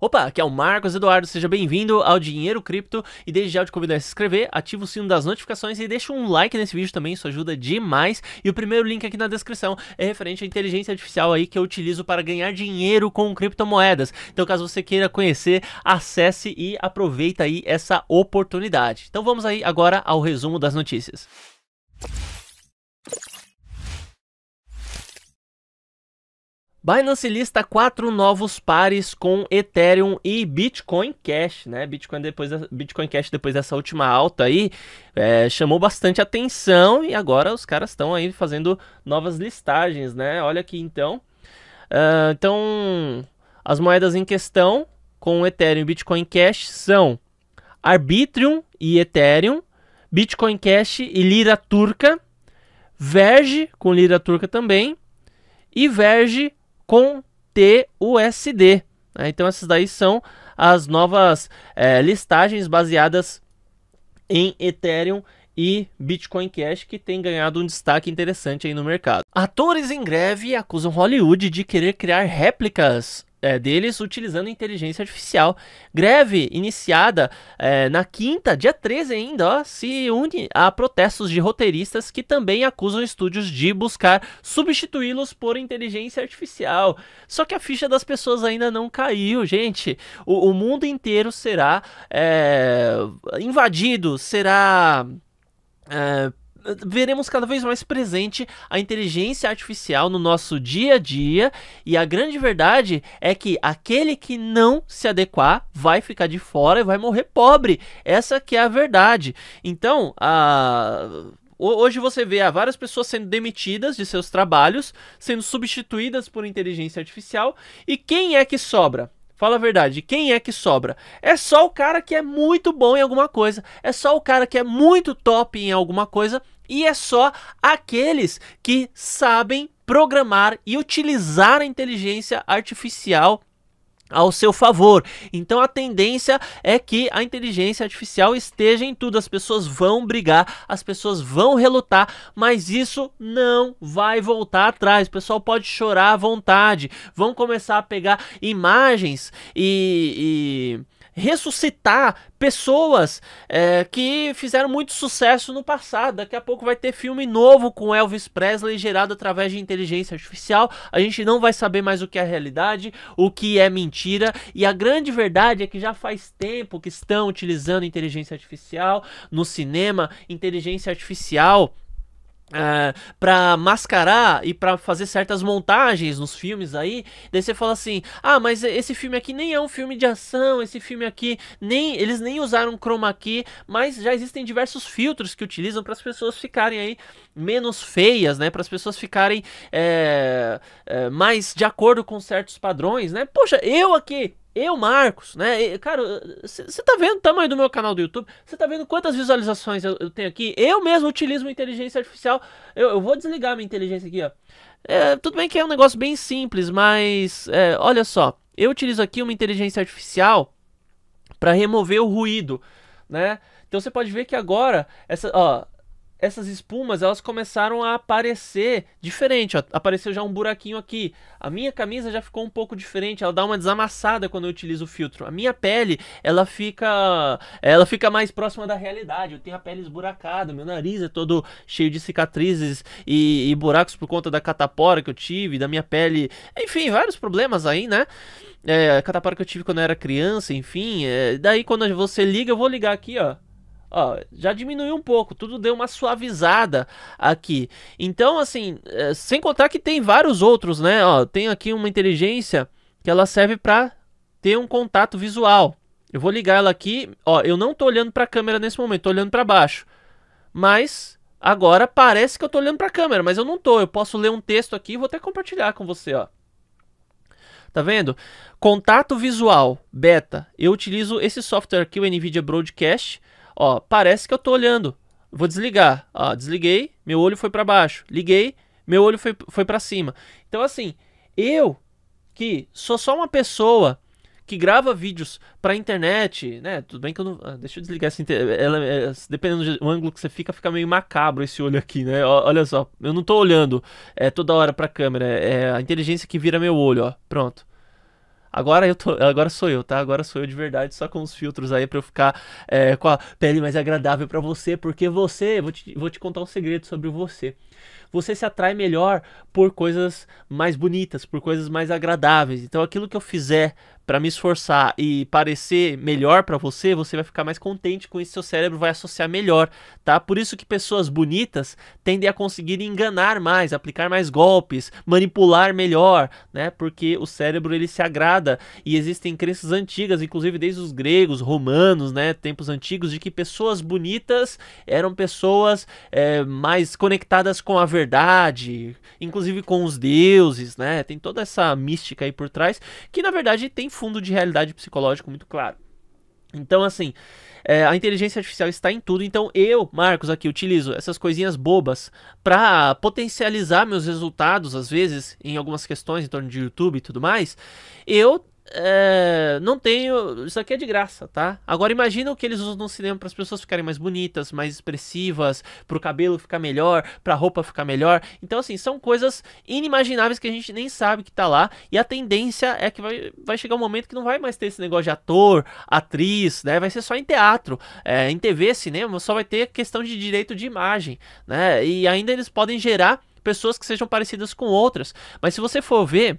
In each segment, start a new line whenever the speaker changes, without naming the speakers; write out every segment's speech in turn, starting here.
Opa, aqui é o Marcos Eduardo, seja bem-vindo ao Dinheiro Cripto e desde já eu te convido a se inscrever, ativa o sino das notificações e deixa um like nesse vídeo também, isso ajuda demais. E o primeiro link aqui na descrição é referente à inteligência artificial aí que eu utilizo para ganhar dinheiro com criptomoedas. Então, caso você queira conhecer, acesse e aproveita aí essa oportunidade. Então, vamos aí agora ao resumo das notícias. Binance lista quatro novos pares com Ethereum e Bitcoin Cash, né? Bitcoin, depois Bitcoin Cash, depois dessa última alta aí, é, chamou bastante atenção e agora os caras estão aí fazendo novas listagens, né? Olha aqui então. Uh, então, as moedas em questão com Ethereum e Bitcoin Cash são Arbitrium e Ethereum, Bitcoin Cash e Lira Turca, Verge com Lira Turca também, e Verge com TUSD. Né? Então essas daí são as novas é, listagens baseadas em Ethereum e Bitcoin Cash que tem ganhado um destaque interessante aí no mercado. Atores em greve acusam Hollywood de querer criar réplicas é, deles utilizando inteligência artificial. Greve iniciada é, na quinta, dia 13 ainda, ó, se une a protestos de roteiristas que também acusam estúdios de buscar substituí-los por inteligência artificial. Só que a ficha das pessoas ainda não caiu, gente. O, o mundo inteiro será é, invadido, será. É, veremos cada vez mais presente a inteligência artificial no nosso dia a dia e a grande verdade é que aquele que não se adequar vai ficar de fora e vai morrer pobre. Essa que é a verdade. Então, a Hoje você vê ah, várias pessoas sendo demitidas de seus trabalhos, sendo substituídas por inteligência artificial. E quem é que sobra? Fala a verdade, quem é que sobra? É só o cara que é muito bom em alguma coisa, é só o cara que é muito top em alguma coisa e é só aqueles que sabem programar e utilizar a inteligência artificial ao seu favor. Então a tendência é que a inteligência artificial esteja em tudo. As pessoas vão brigar, as pessoas vão relutar, mas isso não vai voltar atrás. O pessoal pode chorar à vontade, vão começar a pegar imagens e. e ressuscitar pessoas é, que fizeram muito sucesso no passado. Daqui a pouco vai ter filme novo com Elvis Presley gerado através de inteligência artificial. A gente não vai saber mais o que é realidade, o que é mentira. E a grande verdade é que já faz tempo que estão utilizando inteligência artificial no cinema, inteligência artificial Uh, é, para mascarar e para fazer certas montagens nos filmes aí, daí você fala assim: "Ah, mas esse filme aqui nem é um filme de ação, esse filme aqui nem eles nem usaram chroma key, mas já existem diversos filtros que utilizam para as pessoas ficarem aí menos feias, né? Para as pessoas ficarem é, é, mais de acordo com certos padrões, né? Poxa, eu aqui eu, Marcos, né? Cara, você tá vendo o tamanho do meu canal do YouTube? Você tá vendo quantas visualizações eu, eu, tenho aqui? Eu mesmo utilizo inteligência artificial. Eu, eu vou desligar minha inteligência aqui, ó. É, tudo bem que é um negócio bem simples, mas é, olha só. Eu utilizo aqui uma inteligência artificial para remover o ruído, né? Então você pode ver que agora, essa, ó, essas espumas elas começaram a aparecer diferente. Ó. Apareceu já um buraquinho aqui. A minha camisa já ficou um pouco diferente. Ela dá uma desamassada quando eu utilizo o filtro. A minha pele ela fica ela fica mais próxima da realidade. Eu tenho a pele esburacada. Meu nariz é todo cheio de cicatrizes e, e buracos por conta da catapora que eu tive, da minha pele. Enfim, vários problemas aí, né? É, a catapora que eu tive quando eu era criança, enfim. É, daí quando você liga, eu vou ligar aqui, ó. Ó, já diminuiu um pouco, tudo deu uma suavizada aqui. Então, assim, é, sem contar que tem vários outros, né? Ó, tem aqui uma inteligência que ela serve para ter um contato visual. Eu vou ligar ela aqui, ó, eu não tô olhando para a câmera nesse momento, tô olhando para baixo. Mas agora parece que eu tô olhando para a câmera, mas eu não tô. Eu posso ler um texto aqui e vou até compartilhar com você, ó. Tá vendo? Contato visual, beta. Eu utilizo esse software aqui, o NVIDIA Broadcast. Ó, parece que eu tô olhando. Vou desligar. Ó, desliguei, meu olho foi para baixo. Liguei, meu olho foi, foi para cima. Então, assim, eu que sou só uma pessoa que grava vídeos pra internet, né? Tudo bem que eu não. Ah, deixa eu desligar essa. Ela, é, dependendo do ângulo que você fica, fica meio macabro esse olho aqui, né? O, olha só, eu não tô olhando é, toda hora pra câmera. É, é a inteligência que vira meu olho, ó. Pronto. Agora eu tô, agora sou eu, tá? Agora sou eu de verdade, só com os filtros aí para eu ficar é, com a pele mais agradável para você, porque você, vou te, vou te contar um segredo sobre você você se atrai melhor por coisas mais bonitas, por coisas mais agradáveis. Então aquilo que eu fizer para me esforçar e parecer melhor para você, você vai ficar mais contente com isso, seu cérebro vai associar melhor, tá? Por isso que pessoas bonitas tendem a conseguir enganar mais, aplicar mais golpes, manipular melhor, né? Porque o cérebro ele se agrada e existem crenças antigas, inclusive desde os gregos, romanos, né, tempos antigos de que pessoas bonitas eram pessoas é, mais conectadas com a verdade, inclusive com os deuses, né? Tem toda essa mística aí por trás, que na verdade tem fundo de realidade psicológico muito claro. Então, assim, é, a inteligência artificial está em tudo. Então, eu, Marcos, aqui utilizo essas coisinhas bobas para potencializar meus resultados, às vezes, em algumas questões em torno de YouTube e tudo mais. Eu é, não tenho. Isso aqui é de graça, tá? Agora imagina o que eles usam no cinema para as pessoas ficarem mais bonitas, mais expressivas, para o cabelo ficar melhor, para a roupa ficar melhor. Então, assim, são coisas inimagináveis que a gente nem sabe que tá lá. E a tendência é que vai, vai chegar um momento que não vai mais ter esse negócio de ator, atriz, né? Vai ser só em teatro. É, em TV, cinema, só vai ter questão de direito de imagem, né? E ainda eles podem gerar pessoas que sejam parecidas com outras. Mas se você for ver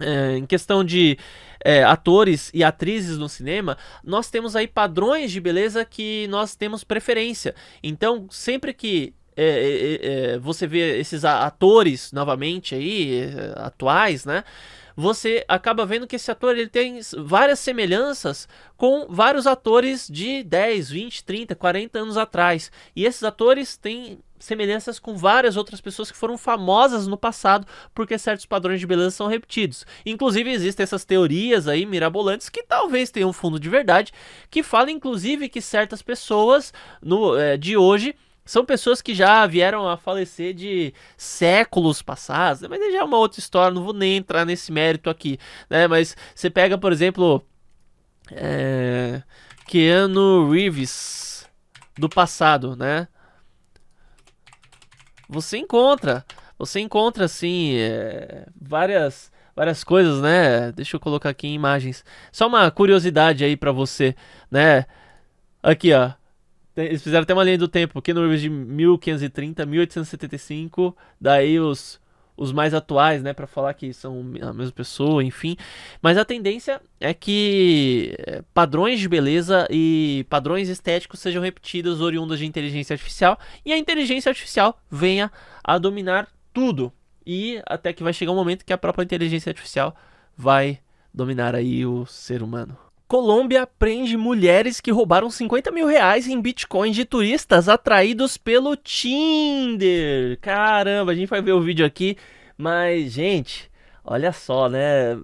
é, em questão de é, atores e atrizes no cinema, nós temos aí padrões de beleza que nós temos preferência. Então, sempre que é, é, é você vê esses atores novamente aí, atuais, né? Você acaba vendo que esse ator ele tem várias semelhanças com vários atores de 10, 20, 30, 40 anos atrás. E esses atores têm semelhanças com várias outras pessoas que foram famosas no passado porque certos padrões de beleza são repetidos. Inclusive existem essas teorias aí mirabolantes que talvez tenham um fundo de verdade, que falam inclusive que certas pessoas no, é, de hoje são pessoas que já vieram a falecer de séculos passados, né? mas já é uma outra história, não vou nem entrar nesse mérito aqui, né? Mas você pega, por exemplo, é... Keanu Reeves do passado, né? você encontra, você encontra assim é, várias várias coisas, né? Deixa eu colocar aqui em imagens. Só uma curiosidade aí para você, né? Aqui, ó. Eles fizeram até uma linha do tempo, aqui no de 1530, 1875, daí os os mais atuais, né, para falar que são a mesma pessoa, enfim. Mas a tendência é que eh, padrões de beleza e padrões estéticos sejam repetidos oriundos de inteligência artificial e a inteligência artificial venha a dominar tudo. E até que vai chegar um momento que a própria inteligência artificial vai dominar aí o ser humano. Colômbia prende mulheres que roubaram 50 mil reais em bitcoins de turistas atraídos pelo Tinder. Caramba, a gente vai ver o vídeo aqui, mas, gente, olha só, né?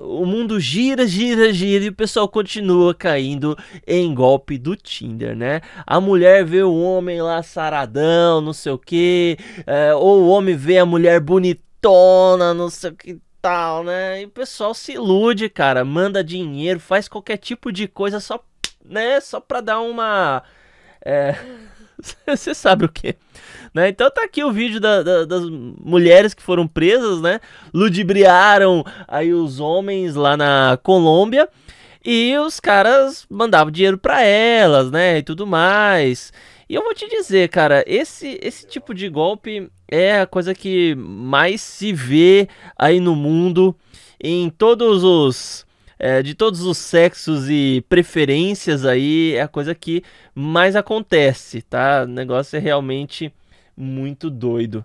O mundo gira, gira, gira e o pessoal continua caindo em golpe do Tinder, né? A mulher vê o homem lá saradão, não sei o que, é, ou o homem vê a mulher bonitona, não sei o que tal, né? E o pessoal se ilude, cara, manda dinheiro, faz qualquer tipo de coisa só, né? Só pra dar uma. É... Você sabe o que, né? Então tá aqui o vídeo da, da, das mulheres que foram presas, né? Ludibriaram aí os homens lá na Colômbia e os caras mandavam dinheiro para elas, né? E tudo mais. E eu vou te dizer, cara, esse, esse tipo de golpe é a coisa que mais se vê aí no mundo, em todos os. É, de todos os sexos e preferências aí, é a coisa que mais acontece, tá? O negócio é realmente muito doido.